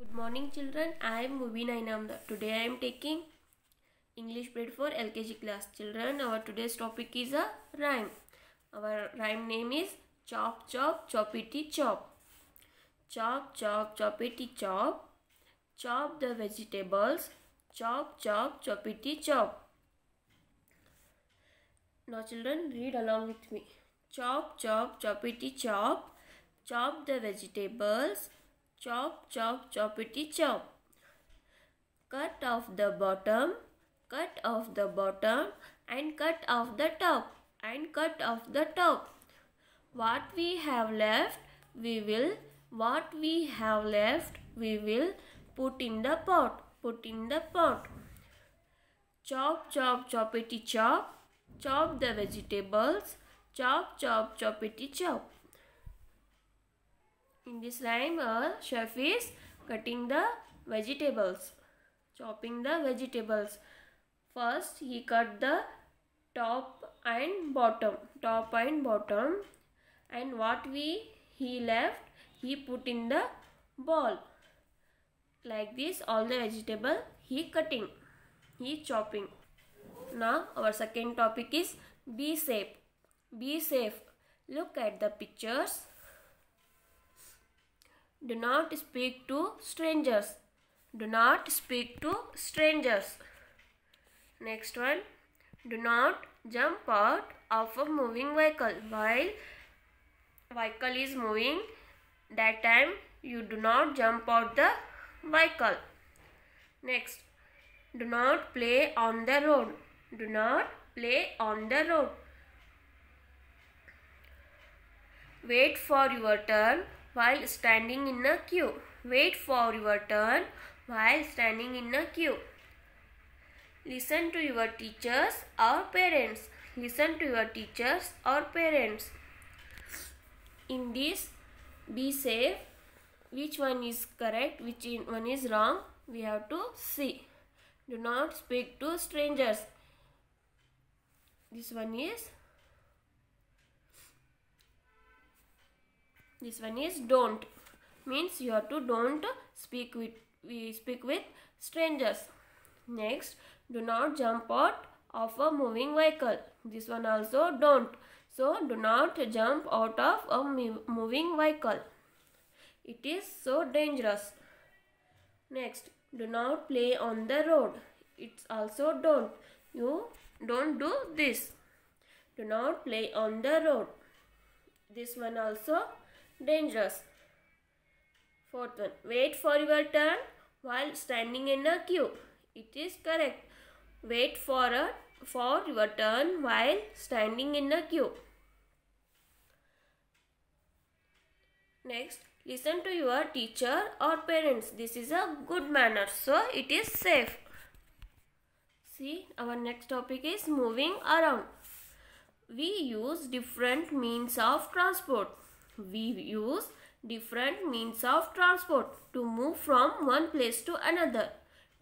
Good morning children, I am Mubina Inamda. Today I am taking English grade for LKG class. Children, our today's topic is a rhyme. Our rhyme name is Chop Chop Chopity Chop. Chop Chop Chopity Chop. Chop the vegetables. Chop Chop Chopity Chop. Now children, read along with me. Chop Chop Chopity Chop. Chop the vegetables Chop, chop, choppity chop. Cut off the bottom, cut off the bottom and cut off the top and cut off the top. What we have left, we will, what we have left, we will put in the pot, put in the pot. Chop, chop, choppity chop. Chop the vegetables. Chop, chop, choppity chop. In this time, a chef is cutting the vegetables, chopping the vegetables. First, he cut the top and bottom, top and bottom. And what we he left, he put in the ball. Like this, all the vegetable he cutting, he chopping. Now, our second topic is be safe. Be safe. Look at the pictures do not speak to strangers. Do not speak to strangers. Next one. Do not jump out of a moving vehicle while vehicle is moving. That time you do not jump out the vehicle. Next. Do not play on the road. Do not play on the road. Wait for your turn while standing in a queue. Wait for your turn while standing in a queue. Listen to your teachers or parents. Listen to your teachers or parents. In this, be safe. Which one is correct, which one is wrong, we have to see. Do not speak to strangers. This one is this one is don't means you have to don't speak with we speak with strangers next do not jump out of a moving vehicle this one also don't so do not jump out of a moving vehicle it is so dangerous next do not play on the road it's also don't you don't do this do not play on the road this one also dangerous. Fourth one, wait for your turn while standing in a queue. It is correct. Wait for a for your turn while standing in a queue. Next, listen to your teacher or parents. This is a good manner, so it is safe. See, our next topic is moving around. We use different means of transport we use different means of transport to move from one place to another.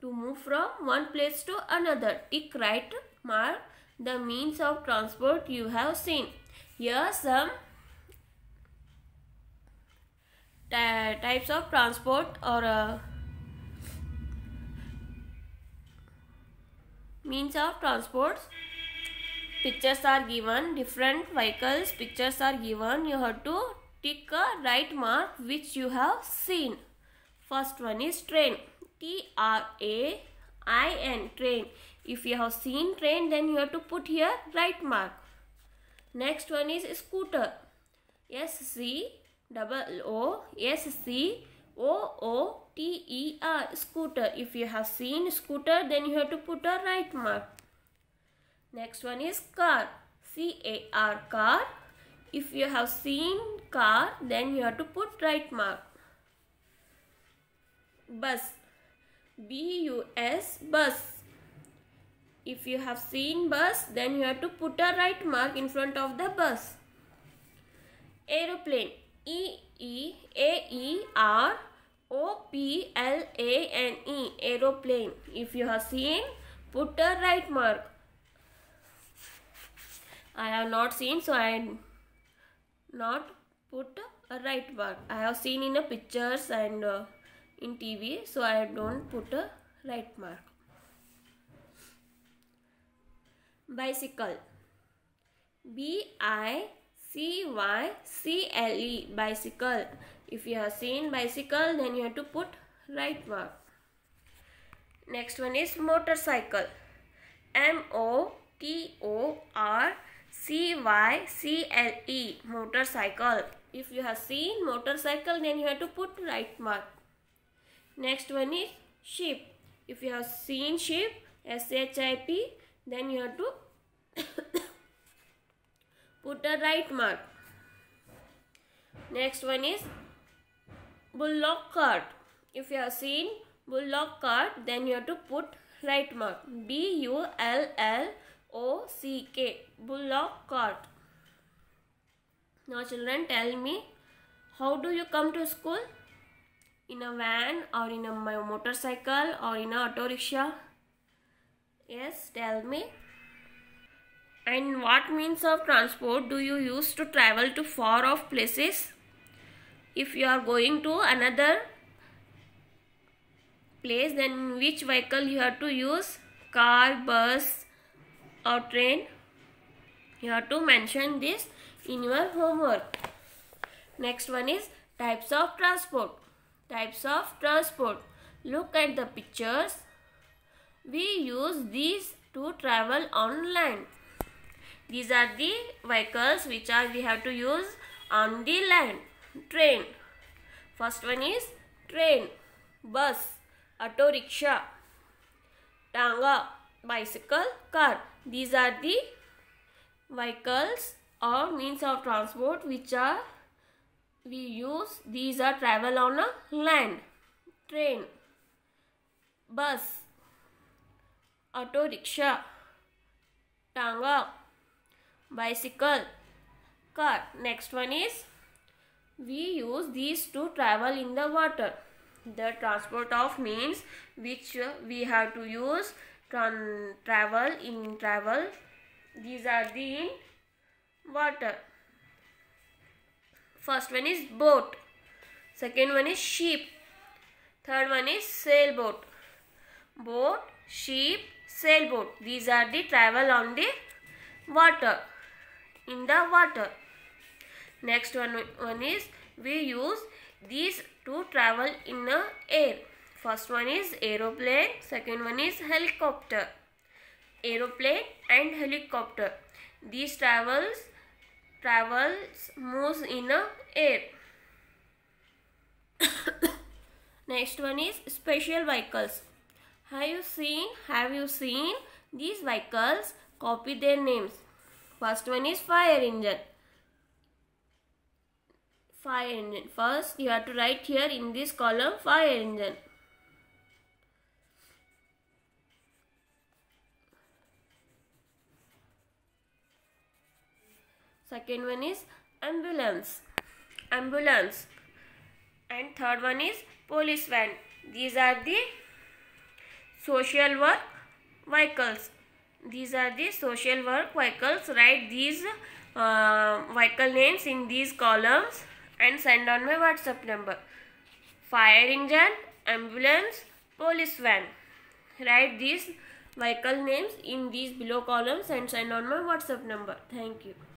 To move from one place to another. Tick right mark the means of transport you have seen. Here some types of transport or uh, means of transport pictures are given different vehicles pictures are given you have to tick a right mark which you have seen. First one is train. T-R-A-I-N, train. If you have seen train, then you have to put here right mark. Next one is scooter. S C O O T E R scooter. If you have seen scooter, then you have to put a right mark. Next one is car. C-A-R, car. If you have seen car then you have to put right mark bus b u s bus if you have seen bus then you have to put a right mark in front of the bus aeroplane e e a e r O P L A N E aeroplane. If you have seen, put a right mark. I have not seen, so I am not put a right mark. I have seen in the pictures and uh, in TV, so I don't put a right mark. Bicycle. B I C Y C L E bicycle. If you have seen bicycle, then you have to put right mark. Next one is motorcycle. M O T O R C Y C L E motorcycle. If you have seen motorcycle, then you have to put right mark. Next one is ship. If you have seen ship S-H-I-P, then you have to put a right mark. Next one is bullock cart. If you have seen bullock cart, then you have to put right mark. B-U-L-L-O-C-K, bullock cart. Now children tell me how do you come to school? In a van or in a motorcycle or in a auto rickshaw? Yes, tell me. And what means of transport do you use to travel to far off places? If you are going to another place then which vehicle you have to use? Car, bus or train? You have to mention this in your homework. Next one is types of transport. Types of transport. Look at the pictures. We use these to travel online. These are the vehicles which are we have to use on the land. Train. First one is train, bus, auto rickshaw, tanga, bicycle, car. These are the vehicles or means of transport which are we use these are travel on a land train bus auto rickshaw tanga bicycle car next one is we use these to travel in the water the transport of means which we have to use tran travel in travel these are the water. First one is boat. Second one is ship. Third one is sailboat. Boat, ship, sailboat. These are the travel on the water. In the water. Next one, one is we use these to travel in the air. First one is aeroplane, second one is helicopter. Aeroplane and helicopter. These travels travels, moves in a air. Next one is special vehicles. Have you seen? Have you seen these vehicles? Copy their names. First one is fire engine. Fire engine. First you have to write here in this column fire engine. second one is ambulance ambulance and third one is police van these are the social work vehicles these are the social work vehicles write these uh, vehicle names in these columns and send on my whatsapp number fire engine ambulance police van write these vehicle names in these below columns and send on my whatsapp number thank you